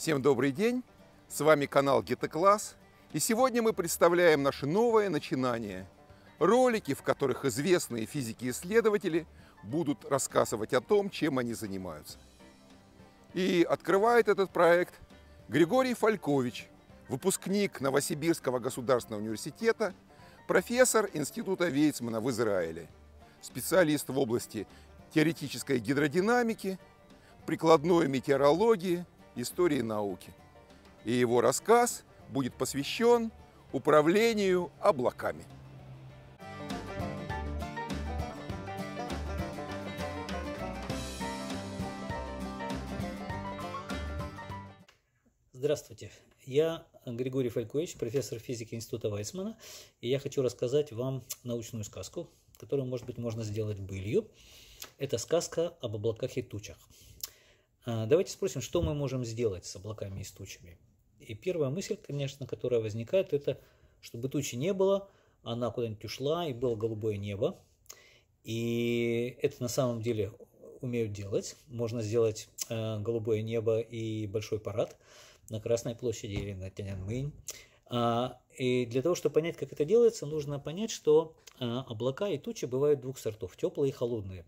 Всем добрый день, с вами канал Гетокласс, и сегодня мы представляем наше новое начинание. Ролики, в которых известные физики-исследователи будут рассказывать о том, чем они занимаются. И открывает этот проект Григорий Фалькович, выпускник Новосибирского государственного университета, профессор Института Вейцмана в Израиле, специалист в области теоретической гидродинамики, прикладной метеорологии – истории науки. И его рассказ будет посвящен управлению облаками. Здравствуйте, я Григорий Фалькович, профессор физики Института Вайсмана, и я хочу рассказать вам научную сказку, которую, может быть, можно сделать былью. Это сказка об облаках и тучах. А, давайте спросим, что мы можем сделать с облаками и с тучами. И первая мысль, конечно, которая возникает, это чтобы тучи не было, она куда-нибудь ушла и было голубое небо. И это на самом деле умеют делать. Можно сделать э, голубое небо и большой парад на Красной площади или на Тяньаньмэнь. А, и для того, чтобы понять, как это делается, нужно понять, что а облака и тучи бывают двух сортов – теплые и холодные.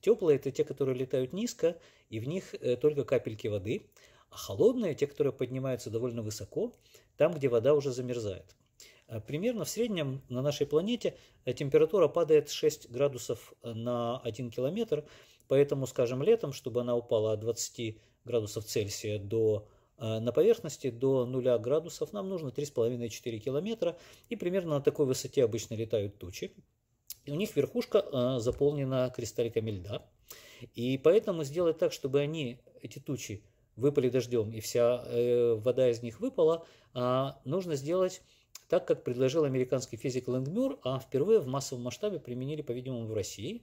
Теплые – это те, которые летают низко, и в них э, только капельки воды, а холодные – те, которые поднимаются довольно высоко, там, где вода уже замерзает. А примерно в среднем на нашей планете э, температура падает 6 градусов э, на 1 километр, поэтому, скажем, летом, чтобы она упала от 20 градусов Цельсия до Э, на поверхности до 0 градусов нам нужно 3,5-4 километра, и примерно на такой высоте обычно летают тучи. И у них верхушка э, заполнена кристалликами льда, и поэтому сделать так, чтобы они, эти тучи, выпали дождем, и вся э, вода из них выпала, а, нужно сделать так, как предложил американский физик Лэнгмюр, а впервые в массовом масштабе применили, по-видимому, в России.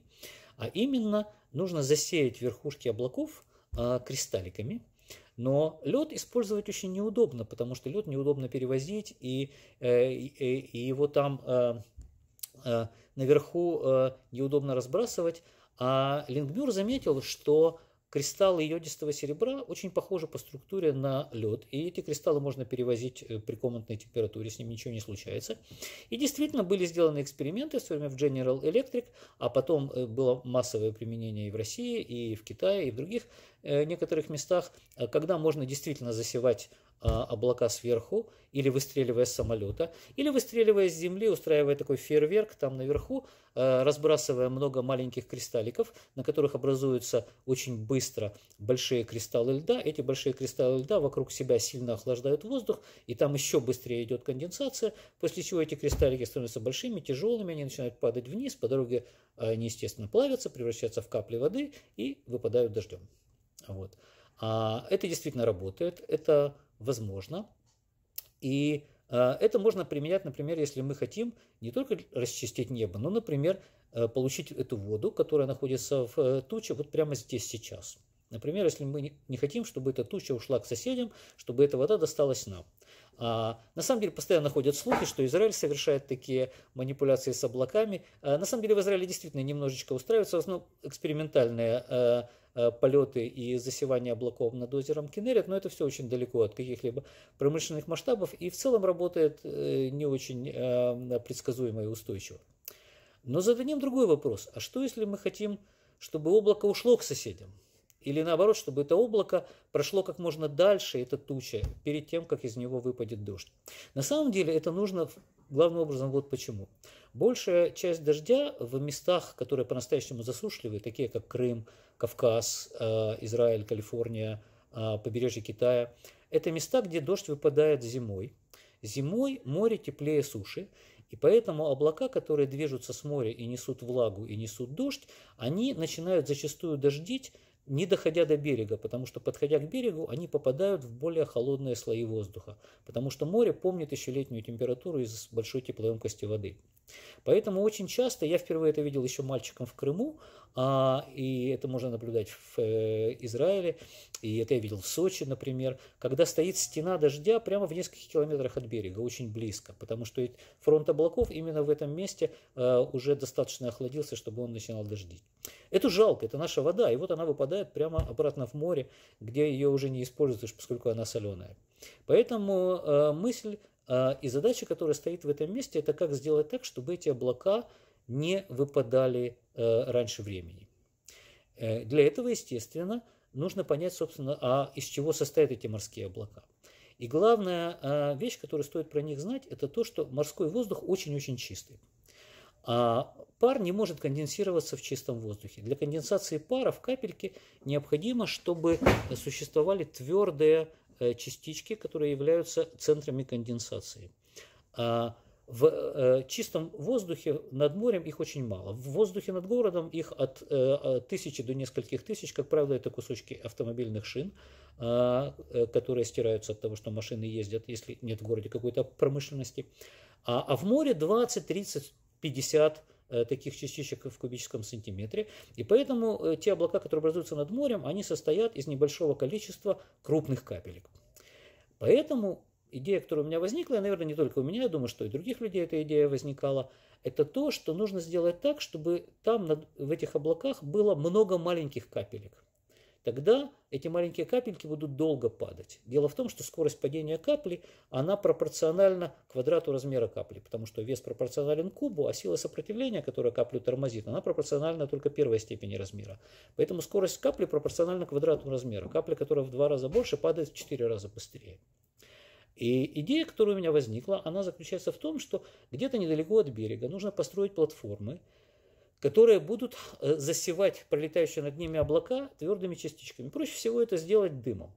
А именно, нужно засеять верхушки облаков а, кристалликами, но лед использовать очень неудобно, потому что лед неудобно перевозить, и, э, и, э, и его там э, наверху неудобно разбрасывать. А Лингмюр заметил, что Кристаллы йодистого серебра очень похожи по структуре на лед, и эти кристаллы можно перевозить э, при комнатной температуре, с ним ничего не случается. И действительно были сделаны эксперименты в свое время в General Electric, а потом э, было массовое применение и в России, и в Китае, и в других э, некоторых местах, когда можно действительно засевать Э, облака сверху, или выстреливая с самолета, или выстреливая с земли, устраивая такой фейерверк там наверху, э, разбрасывая много маленьких кристалликов, на которых образуются очень быстро большие кристаллы льда. Эти большие кристаллы льда вокруг себя сильно охлаждают воздух, и там еще быстрее идет конденсация, после чего эти кристаллики становятся большими, тяжелыми, они начинают падать вниз, по дороге э, они, естественно, плавятся, превращаются в капли воды и выпадают дождем. Вот. А это действительно работает, это возможно. И э, это можно применять, например, если мы хотим не только расчистить небо, но, например, э, получить эту воду, которая находится в э, туче, вот прямо здесь сейчас. Например, если мы не хотим, чтобы эта туча ушла к соседям, чтобы эта вода досталась нам. А, на самом деле постоянно ходят слухи, что Израиль совершает такие манипуляции с облаками. А, на самом деле в Израиле действительно немножечко устраиваются в основном экспериментальные а, Э, полеты и засевание облаков над озером Кенерет, но это все очень далеко от каких-либо промышленных масштабов и в целом работает э, не очень э, предсказуемо и устойчиво. Но зададим другой вопрос. А что, если мы хотим, чтобы облако ушло к соседям? Или наоборот, чтобы это облако прошло как можно дальше, эта туча, перед тем, как из него выпадет дождь. На самом деле это нужно главным образом вот почему. Большая часть дождя в местах, которые по-настоящему засушливые, такие как Крым, Кавказ, э, Израиль, Калифорния, э, побережье Китая, это места, где дождь выпадает зимой. Зимой море теплее суши, и поэтому облака, которые движутся с моря и несут влагу, и несут дождь, они начинают зачастую дождить не доходя до берега, потому что, подходя к берегу, они попадают в более холодные слои воздуха, потому что море помнит еще летнюю температуру из большой теплоемкости воды. Поэтому очень часто, я впервые это видел еще мальчиком в Крыму, а, и это можно наблюдать в э, Израиле, и это я видел в Сочи, например, когда стоит стена дождя прямо в нескольких километрах от берега, очень близко, потому что фронт облаков именно в этом месте э, уже достаточно охладился, чтобы он начинал дождить. Это жалко, это наша вода, и вот она выпадает прямо обратно в море, где ее уже не используешь, поскольку она соленая. Поэтому э, мысль а, и задача, которая стоит в этом месте, это как сделать так, чтобы эти облака не выпадали э, раньше времени. Э, для этого, естественно, нужно понять, собственно, а из чего состоят эти морские облака. И главная а, вещь, которую стоит про них знать, это то, что морской воздух очень-очень чистый. А пар не может конденсироваться в чистом воздухе. Для конденсации пара в капельке необходимо, чтобы существовали твердые Э, частички, которые являются центрами конденсации. А в э, чистом воздухе над морем их очень мало. В воздухе над городом их от э, тысячи до нескольких тысяч. Как правило, это кусочки автомобильных шин, а, которые стираются от того, что машины ездят, если нет в городе какой-то промышленности. А, а в море 20, 30, 50 Э, таких частичек в кубическом сантиметре. И поэтому э, те облака, которые образуются над морем, они состоят из небольшого количества крупных капелек. Поэтому идея, которая у меня возникла, и, наверное, не только у меня, я думаю, что и других людей эта идея возникала, это то, что нужно сделать так, чтобы там в этих облаках было много маленьких капелек тогда эти маленькие капельки будут долго падать. Дело в том, что скорость падения капли, она пропорциональна квадрату размера капли, потому что вес пропорционален кубу, а сила сопротивления, которая каплю тормозит, она пропорциональна только первой степени размера. Поэтому скорость капли пропорциональна квадрату размера. Капля, которая в два раза больше, падает в четыре раза быстрее. И идея, которая у меня возникла, она заключается в том, что где-то недалеко от берега нужно построить платформы, которые будут э, засевать пролетающие над ними облака твердыми частичками. Проще всего это сделать дымом.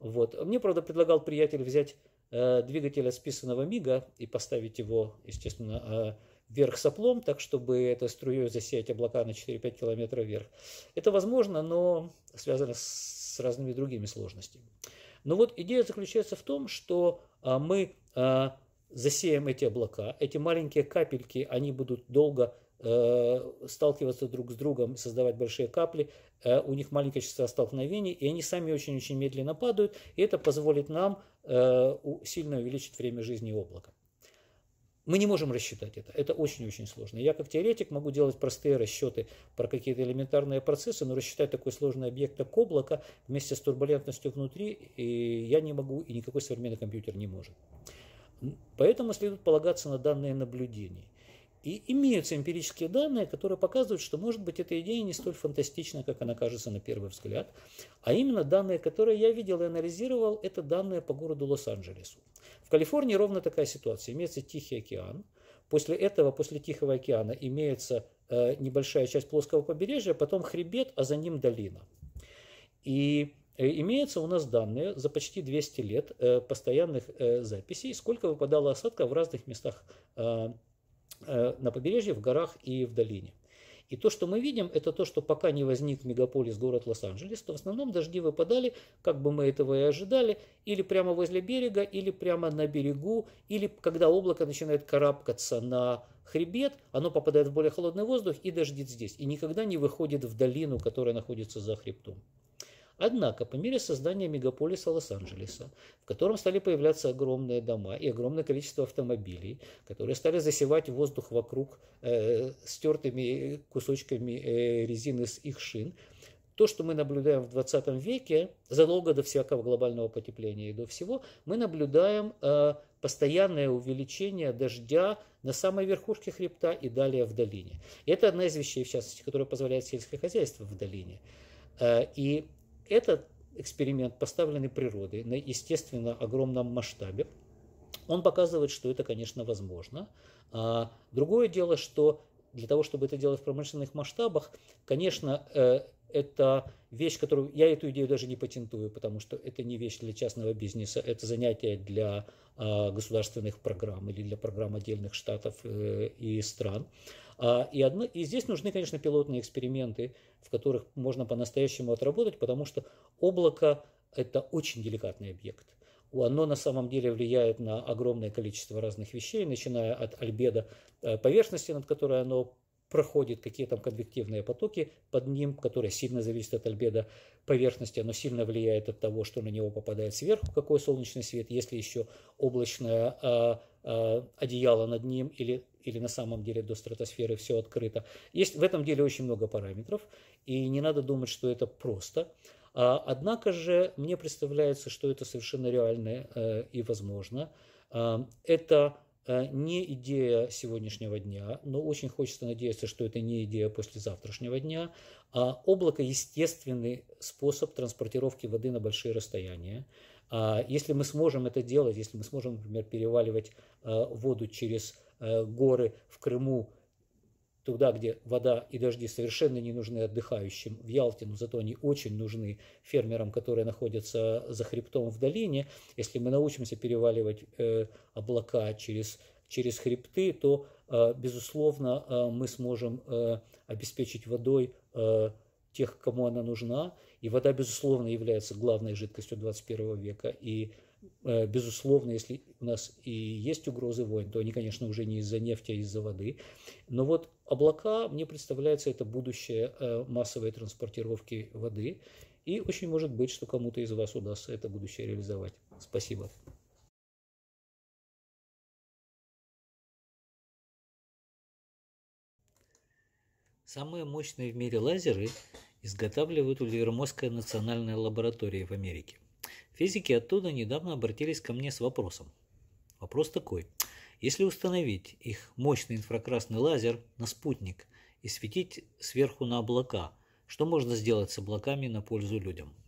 Вот. Мне, правда, предлагал приятель взять э, двигатель списанного мига и поставить его, естественно, э, вверх соплом, так чтобы это струей засеять облака на 4-5 километров вверх. Это возможно, но связано с разными другими сложностями. Но вот идея заключается в том, что мы засеем эти облака, эти маленькие капельки, они будут долго Э, сталкиваться друг с другом, создавать большие капли, э, у них маленькая частота столкновений, и они сами очень-очень медленно падают, и это позволит нам э, сильно увеличить время жизни облака. Мы не можем рассчитать это, это очень-очень сложно. Я как теоретик могу делать простые расчеты про какие-то элементарные процессы, но рассчитать такой сложный объект, как облако, вместе с турбулентностью внутри, и я не могу, и никакой современный компьютер не может. Поэтому следует полагаться на данные наблюдений. И имеются эмпирические данные, которые показывают, что, может быть, эта идея не столь фантастична, как она кажется на первый взгляд. А именно данные, которые я видел и анализировал, это данные по городу Лос-Анджелесу. В Калифорнии ровно такая ситуация. Имеется Тихий океан. После этого, после Тихого океана, имеется э, небольшая часть плоского побережья, потом хребет, а за ним долина. И э, Имеются у нас данные за почти 200 лет э, постоянных э, записей, сколько выпадало осадка в разных местах Э, на побережье, в горах и в долине. И то, что мы видим, это то, что пока не возник мегаполис город Лос-Анджелес, то в основном дожди выпадали, как бы мы этого и ожидали, или прямо возле берега, или прямо на берегу, или когда облако начинает карабкаться на хребет, оно попадает в более холодный воздух и дождит здесь, и никогда не выходит в долину, которая находится за хребтом. Однако, по мере создания мегаполиса Лос-Анджелеса, в котором стали появляться огромные дома и огромное количество автомобилей, которые стали засевать воздух вокруг э, стертыми кусочками э, резины с их шин, то, что мы наблюдаем в 20 веке, задолго до всякого глобального потепления и до всего, мы наблюдаем э, постоянное увеличение дождя на самой верхушке хребта и далее в долине. И это одна из вещей, в частности, которая позволяет сельское хозяйство в долине. Э, и этот эксперимент, поставленный природой на, естественно, огромном масштабе, он показывает, что это, конечно, возможно. А другое дело, что для того, чтобы это делать в промышленных масштабах, конечно, э, это вещь, которую я эту идею даже не патентую, потому что это не вещь для частного бизнеса, это занятие для а, государственных программ или для программ отдельных штатов э, и стран. А, и, одно, и здесь нужны, конечно, пилотные эксперименты, в которых можно по-настоящему отработать, потому что облако – это очень деликатный объект – оно на самом деле влияет на огромное количество разных вещей, начиная от альбеда э, поверхности, над которой оно проходит, какие там конвективные потоки под ним, которые сильно зависят от альбеда поверхности, оно сильно влияет от того, что на него попадает сверху, какой солнечный свет, если еще облачное а, а, одеяло над ним или или на самом деле до стратосферы все открыто. Есть в этом деле очень много параметров, и не надо думать, что это просто. А, однако же мне представляется, что это совершенно реально э, и возможно. А, это э, не идея сегодняшнего дня, но очень хочется надеяться, что это не идея послезавтрашнего дня. А облако – естественный способ транспортировки воды на большие расстояния. А если мы сможем это делать, если мы сможем, например, переваливать э, воду через Э, горы в Крыму, туда, где вода и дожди совершенно не нужны отдыхающим в Ялте, но зато они очень нужны фермерам, которые находятся за хребтом в долине. Если мы научимся переваливать э, облака через, через хребты, то, э, безусловно, мы сможем обеспечить водой тех, кому она нужна. И вода, безусловно, является главной жидкостью 21 века. И Э, безусловно, если у нас и есть угрозы войн, то они, конечно, уже не из-за нефти, а из-за воды. Но вот облака, мне представляется, это будущее э, массовой транспортировки воды. И очень может быть, что кому-то из вас удастся это будущее реализовать. Спасибо. Самые мощные в мире лазеры изготавливают Уливермосская национальная лаборатория в Америке. Физики оттуда недавно обратились ко мне с вопросом. Вопрос такой. Если установить их мощный инфракрасный лазер на спутник и светить сверху на облака, что можно сделать с облаками на пользу людям?